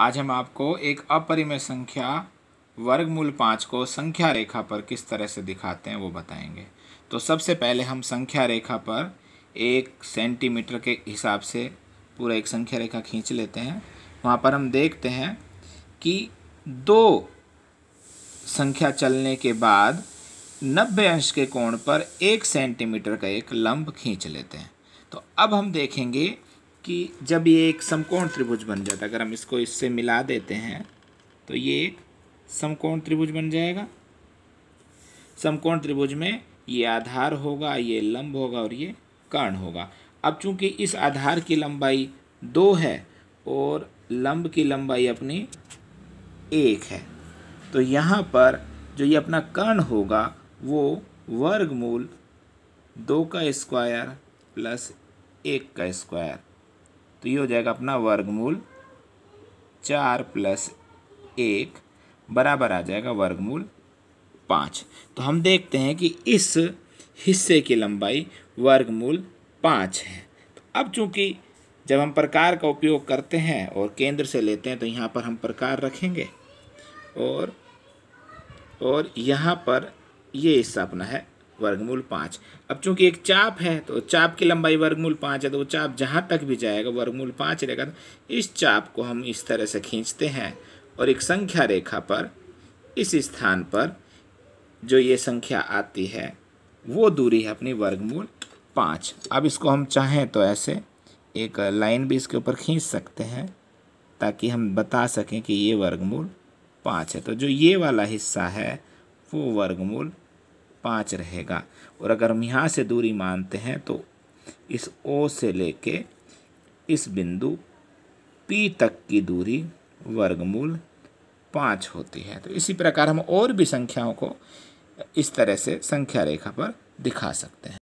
आज हम आपको एक अपरिमेय संख्या वर्गमूल पाँच को संख्या रेखा पर किस तरह से दिखाते हैं वो बताएंगे तो सबसे पहले हम संख्या रेखा पर एक सेंटीमीटर के हिसाब से पूरा एक संख्या रेखा खींच लेते हैं वहाँ पर हम देखते हैं कि दो संख्या चलने के बाद नब्बे अंश के कोण पर एक सेंटीमीटर का एक लंब खींच लेते हैं तो अब हम देखेंगे कि जब ये एक समकोण त्रिभुज बन जाता है अगर हम इसको इससे मिला देते हैं तो ये एक समकोण त्रिभुज बन जाएगा समकोण त्रिभुज में ये आधार होगा ये लंब होगा और ये कर्ण होगा अब चूंकि इस आधार की लंबाई दो है और लंब की लंबाई अपनी एक है तो यहाँ पर जो ये अपना कर्ण होगा वो वर्गमूल दो का स्क्वायर प्लस एक का स्क्वायर तो ये हो जाएगा अपना वर्गमूल चार प्लस एक बराबर आ जाएगा वर्गमूल पाँच तो हम देखते हैं कि इस हिस्से की लंबाई वर्गमूल पाँच है तो अब चूंकि जब हम प्रकार का उपयोग करते हैं और केंद्र से लेते हैं तो यहाँ पर हम प्रकार रखेंगे और और यहाँ पर ये हिस्सा अपना है वर्गमूल पाँच अब चूंकि एक चाप है तो चाप की लंबाई वर्गमूल पाँच है तो वो चाप जहाँ तक भी जाएगा वर्गमूल पाँच रहेगा तो इस चाप को हम इस तरह से खींचते हैं और एक संख्या रेखा पर इस स्थान पर जो ये संख्या आती है वो दूरी है अपनी वर्गमूल पाँच अब इसको हम चाहें तो ऐसे एक लाइन भी इसके ऊपर खींच सकते हैं ताकि हम बता सकें कि ये वर्गमूल पाँच है तो जो ये वाला हिस्सा है वो वर्गमूल पाँच रहेगा और अगर हम यहाँ से दूरी मानते हैं तो इस ओ से लेके इस बिंदु पी तक की दूरी वर्गमूल पाँच होती है तो इसी प्रकार हम और भी संख्याओं को इस तरह से संख्या रेखा पर दिखा सकते हैं